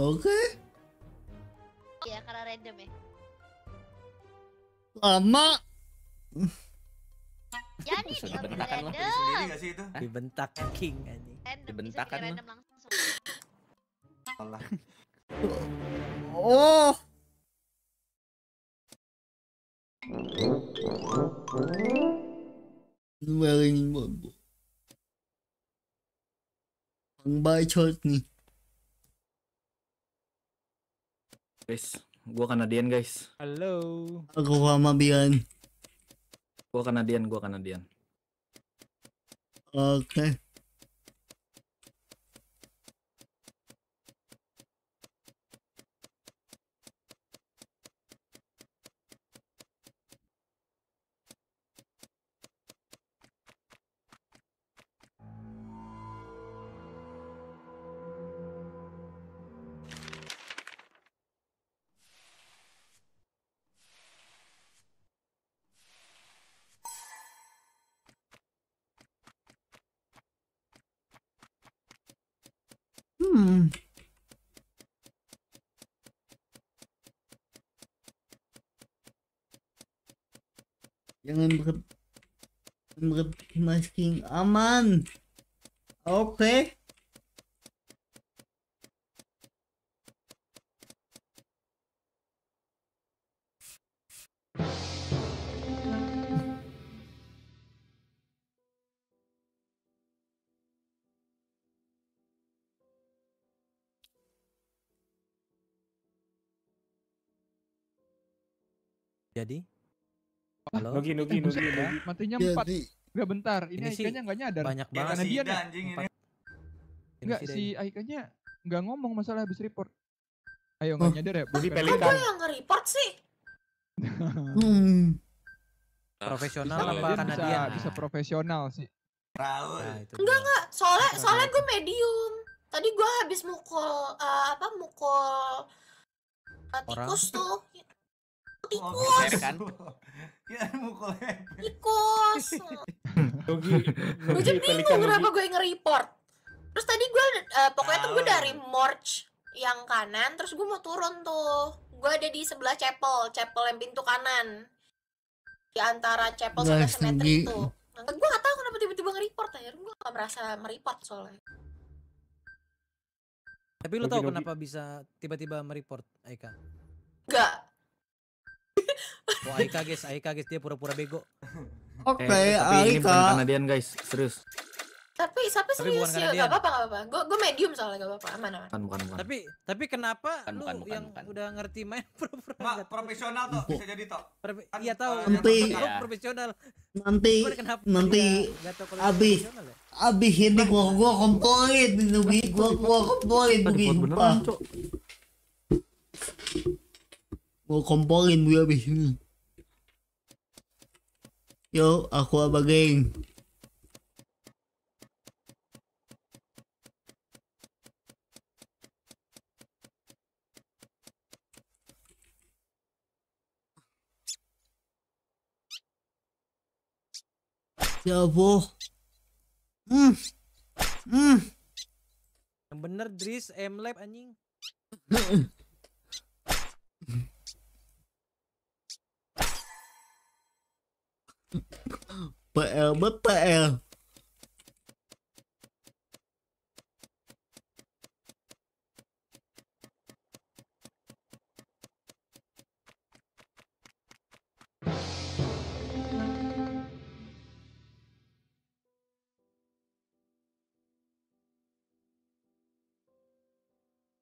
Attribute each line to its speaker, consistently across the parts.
Speaker 1: Oke. Okay.
Speaker 2: Iya, karena random ya.
Speaker 1: Lama. Jadi
Speaker 2: diambil random. Sendiri Dibentak king aja. Dibentakan lah.
Speaker 1: Allah. Oh. Wearing bambu. Bang Bacot nih. Guys, gua Kanadian guys. Halo. Aku sama Bian. Gua Kanadian, gua Kanadian. Oke. Okay. Hmm. Jangan berhenti Masking aman. Oke. Okay.
Speaker 2: Jadi? Oh, Halo? Nugi, Nugi, Nugi.
Speaker 3: Matinya iya, empat. Enggak bentar, ini, ini Aikanya enggak nyadar. Banyak iya, kan, banget Karena dia anjing ini. Enggak, si Aikanya enggak ngomong masalah habis report. Ayo enggak oh. nyadar ya. Budi pelikan. Apa yang nge-report sih? hmm.
Speaker 2: Profesional bisa, apa karena dia bisa,
Speaker 3: profesional sih.
Speaker 1: Nah, enggak
Speaker 2: enggak, soalnya nah, soalnya gue medium. Tadi gue habis mukul uh, apa mukul uh, tikus tuh tikus iya kan ya mukul tikus
Speaker 1: Rugi gue bingung kenapa gue
Speaker 2: nge-report terus tadi gue uh, pokoknya tuh gue dari ah. morch yang kanan terus gue mau turun tuh gue ada di sebelah chapel chapel yang pintu kanan di antara chapel sama cemetery itu nah, gue gak tahu kenapa tiba-tiba nge-report akhirnya gue gak merasa mereport soalnya tapi lo tau kenapa bisa tiba-tiba mereport Aika? Gak. Oh Aika guys, Aika guys dia pura-pura bego. Oke, okay, eh, eh Aika. Ini bukan
Speaker 1: Kanadian guys, serius.
Speaker 2: Tapi tapi serius ya, Gak apa-apa gak apa-apa. Gue gue medium soalnya gak apa-apa, aman aman. Bukan, bukan, bukan. Tapi tapi kenapa bukan, lu bukan, bukan, yang bukan. udah ngerti main pura-pura Mak, profesional tuh bisa jadi toh. Kan,
Speaker 3: iya tahu. Nanti eh, ya.
Speaker 2: profesional. Nanti nanti
Speaker 1: abis ya? abis ini gua gua komporin nubi, gua gua komporin gua komporin gua abis ini. Yo, aku apa geng? Siapa? Ya hmm.
Speaker 2: Hmm. Yang bener Dris M Lab anjing.
Speaker 1: PL bất PL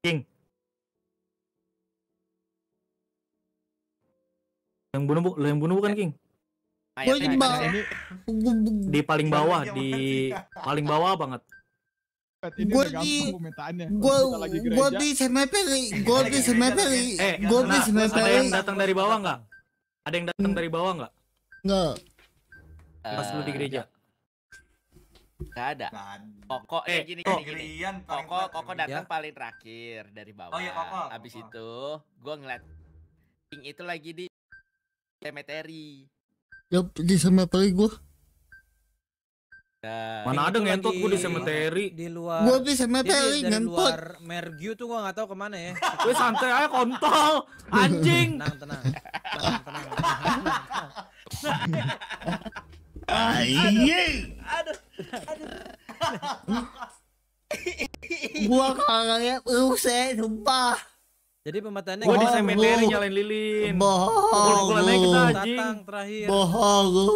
Speaker 1: King Yang bunuh, yang bunuh bukan King? Ayat gua di bawah. Di paling bawah, di paling bawah banget.
Speaker 3: Gue di gue gue di cemeteri gue di cemeteri eh, gue di semepeli. Ada yang datang
Speaker 1: dari bawah nggak? Ada yang datang dari bawah nggak? Nggak. Pas lu di gereja. Gak ada. Koko eh gini gini. gini. Koko Koko datang iya. paling terakhir dari bawah. Oh iya Koko. Abis itu gue ngeliat Ping itu lagi di cemetery. Ya di cemetery gua. Nah, Mana ada ngentot gua di cemetery.
Speaker 2: Di luar. Gua di cemetery ngentot. Luar Mergyu tuh gua enggak tahu kemana ya. Gue
Speaker 1: santai aja kontol. Anjing.
Speaker 2: Tenang, tenang. Tenang, tenang.
Speaker 1: Anjing. Aduh. Aduh. Iya. Aduh. Gua kagak ya, lu saya sumpah.
Speaker 2: Jadi pemataannya gua di cemetery nyalain lilin. Bohong. kita anjing. terakhir. Bohong lu.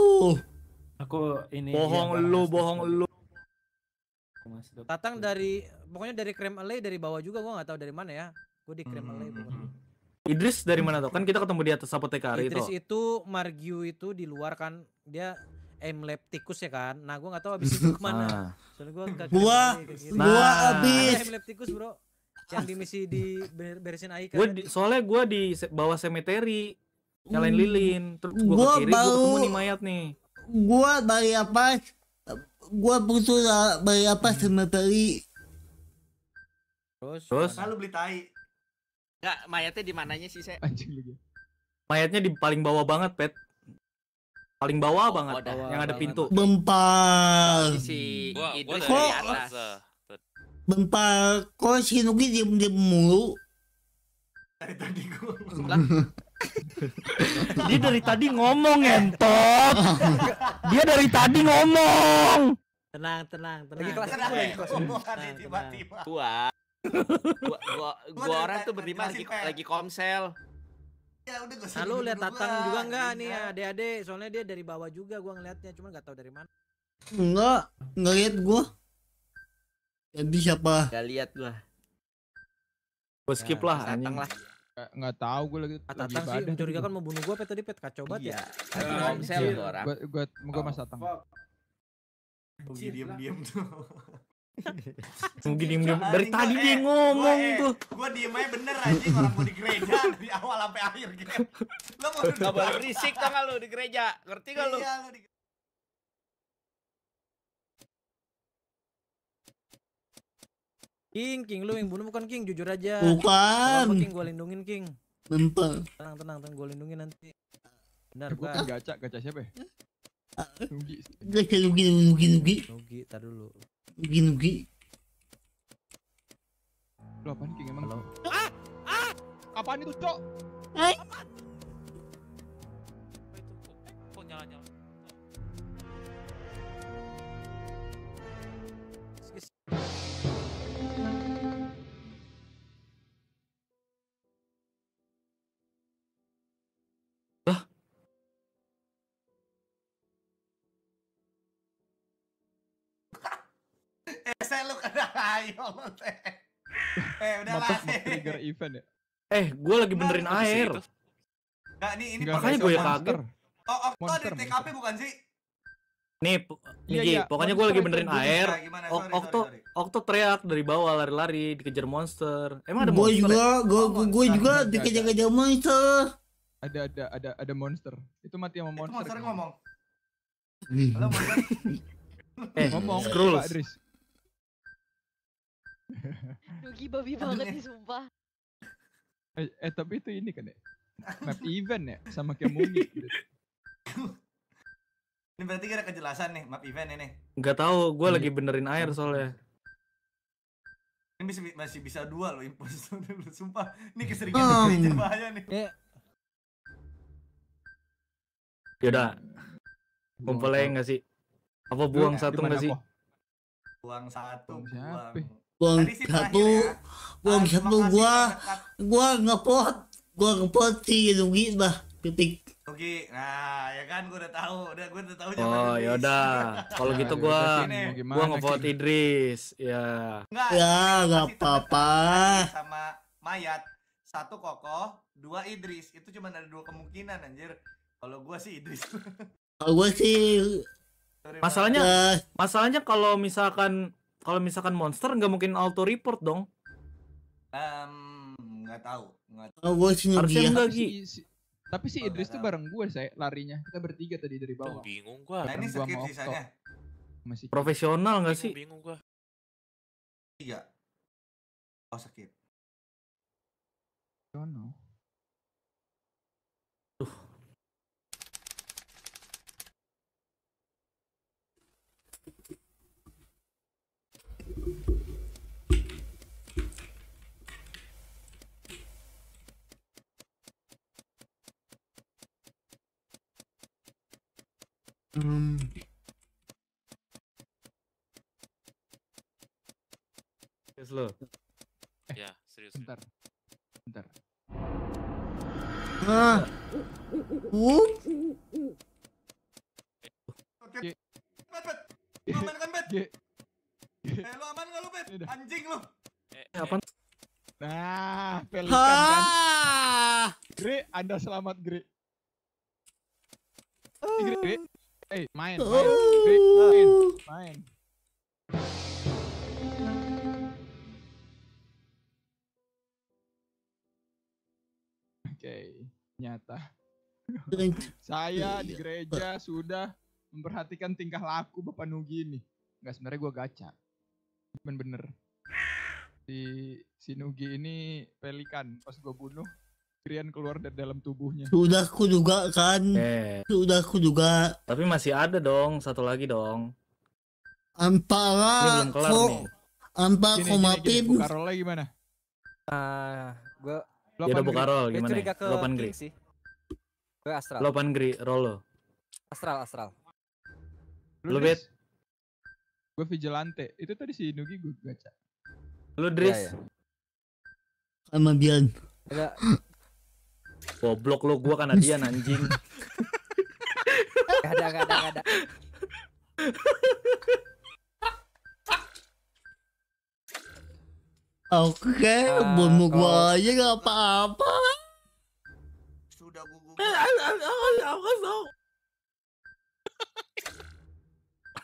Speaker 2: Aku ini iya, bohong ya, lu, bohong lu. Tatang dari pokoknya dari Krem Alley dari bawah juga gua nggak tahu dari mana ya. Gua di Krem Alley hmm. pokoknya.
Speaker 1: Idris dari mana tuh? Kan kita ketemu di atas hari itu. Idris
Speaker 2: itu Margiu itu di luar kan dia lab tikus ya kan. Nah, gua nggak tahu abis
Speaker 1: itu mana. Ah. Soalnya gua ke Gua gitu. gua nah. abis. lab tikus, Bro yang di misi di beresin Aika gua kan? di, soalnya gue di bawah cemetery nyalain hmm. lilin terus gue kiri gue ketemu nih mayat nih gue dari apa gue putus dari apa cemetery terus terus lalu beli tai Enggak, mayatnya di mananya sih saya anjing mayatnya di paling bawah banget pet paling bawah oh, banget bawah, yang ada banget. pintu bempar si gua, gua dari atas bentar kok si Nugi diem diem mulu dari tadi gue dia dari tadi ngomong entot dia dari tadi ngomong
Speaker 2: tenang tenang tenang lagi kelas tenang, lagi tiba-tiba gua gua gua, gua orang tuh berlima lagi lagi komsel Ya udah Lalu lihat Tatang juga enggak nih ya, Ade-ade, soalnya dia dari bawah juga gua ngelihatnya, cuman nggak tahu dari mana.
Speaker 1: Enggak, ngelihat gua. Jadi siapa? Gak lihat gua. Gua skip nah, lah anjing. Lah.
Speaker 3: Gak tahu gue ah, lagi. Tatang sih mencurigakan
Speaker 2: mau bunuh gue pet tadi pet kacau
Speaker 1: banget iya. ya. Lagi orang. Gue gue
Speaker 3: gue Mas Tatang. Mungkin diam-diam tuh.
Speaker 1: Mungkin diem-diem dari tadi dia eh, ngomong eh, tuh. Gue diem aja bener aja orang mau di gereja dari awal sampai akhir gitu. Lo mau udah boleh risik tau lo lu di gereja? Ngerti gak lu? Iya lu di
Speaker 2: King, King lu yang bunuh bukan King, jujur aja. Bukan. Apa, King gua lindungin King. Bentar. Tenang, tenang, tenang gua lindungin nanti. Benar kan Gaca, gaca siapa ya? Ah.
Speaker 1: Nugi. Gaca Nugi, Nugi, Nugi.
Speaker 2: Nugi, tar dulu.
Speaker 1: Nugi, Nugi.
Speaker 3: Lu apaan King emang? Halo. Ah!
Speaker 2: Ah! Apaan itu, Cok? Apaan?
Speaker 1: ayo Eh udah
Speaker 3: lah.
Speaker 2: Trigger event ya. Eh, gue lagi benerin nah, air.
Speaker 1: Enggak, gitu. nih ini makanya gue yang kaget. Oh, oh, oh, di TKP bukan sih? Nih, ya, iya, ya, pokoknya gue lagi benerin air. Nah, Okto, Okto teriak dari bawah lari-lari dikejar monster. Emang ada gua monster? Juga, ya? gua, gua, gua juga dikejar-kejar monster. Ada ada ada ada
Speaker 3: monster. Itu mati sama monster. Itu monster kan? ngomong. Halo monster. Eh, ngomong. Scrolls.
Speaker 1: Dugi babi banget nih sumpah.
Speaker 3: Eh, eh tapi itu ini kan ya? Map event ya? Sama kayak Muni.
Speaker 2: ini berarti kira kejelasan nih map event ini.
Speaker 1: Enggak tahu, gue iya. lagi benerin air soalnya. Ini masih, masih bisa dua loh impostor sumpah. Ini keseringan um. bahaya nih. Yeah. Yaudah. Kumpulnya gak sih? Apa buang satu gak sih? Buang satu, buang Wong satu, ya. wong satu ah, gua, gua ngepot, gua ngepot si Nugi bah, titik. Oke, nah ya kan gua udah tahu, udah gua udah tahu Oh, yaudah, Kalau gitu gua nah, gua ngepot Idris, ya. Gak, Ya, nggak apa-apa. Sama mayat satu kokoh, dua Idris. Itu cuma ada dua kemungkinan anjir. Kalau gua sih Idris. Kalau gua sih Masalahnya, ya. masalahnya kalau misalkan kalau misalkan monster nggak mungkin auto report dong um, nggak tahu nggak tahu oh, harusnya enggak sih tapi si Idris oh, tuh bareng
Speaker 3: gue saya larinya kita bertiga tadi dari bawah bingung gue nah, ini sakit sisanya masih profesional nggak sih
Speaker 1: bingung gue tiga oh sakit don't Um. Serius lo? Eh, ya, serius.
Speaker 3: Bentar. Bentar.
Speaker 1: Ah. Uh. Oke. Bet, bet.
Speaker 2: Lu aman kan, Bet? Eh, lu aman gak lu, Bet? Anjing lu. Eh, eh apa? Eh.
Speaker 3: Nah, pelikan kan. Gri, Anda selamat, Gri. Gri, Gri. Eh, main, main, main, main. Oke, nyata. Saya di gereja sudah memperhatikan tingkah laku Bapak Nugi ini. Enggak sebenarnya gua gaca. Cuman bener. Si, si Nugi ini pelikan. Pas gua bunuh, Krian keluar dari dalam tubuhnya. Sudah ku juga kan.
Speaker 1: Eh. Sudah ku juga. Tapi masih ada dong, satu lagi dong. Antara ko, antara komatim. Bu lagi gimana?
Speaker 3: Ah,
Speaker 2: uh, gua
Speaker 1: Ya udah gimana? Gue curiga ke Lopan Gri.
Speaker 2: sih. Gue Astral. Lopan Gri, Rolo. Astral, Astral.
Speaker 1: Lu, Bet.
Speaker 3: Gue Vigilante. Itu tadi si Nugi gue baca
Speaker 1: Lu Dris. Ya, ya. Sama Bian. Enggak, Goblok lo gua karena dia anjing. gak ada, gak ada, ada. Oke, okay, ah, bunuh gua aja gak apa-apa. Sudah gugup. Eh,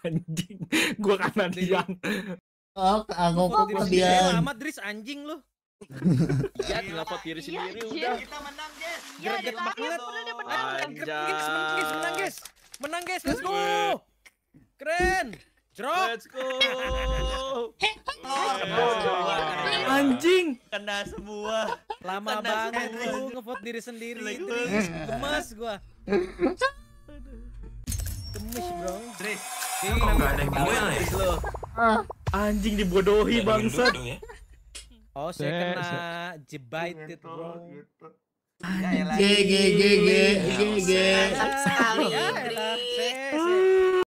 Speaker 1: anjing, gua kan Kanadian. Oh, aku kok dia.
Speaker 2: Amat Dris anjing lu. Iya, dilapor iya, diri iya, iya, sendiri udah. Kita menang, guys. Iya, dilapor. Udah dia menang. Guys, menang, guys. Menang, guys. Let's go. Keren. Drop. Let's go. Anjing. Kena semua. Lama banget lu ngevote diri sendiri. Gemas gua. Gemes, Bro. Tris. Kok enggak ada yang
Speaker 1: ya? Anjing dibodohi bangsat. Oh, saya kena
Speaker 2: jebaited, gitu, bro. Gitu. G G G G G G. Sekali.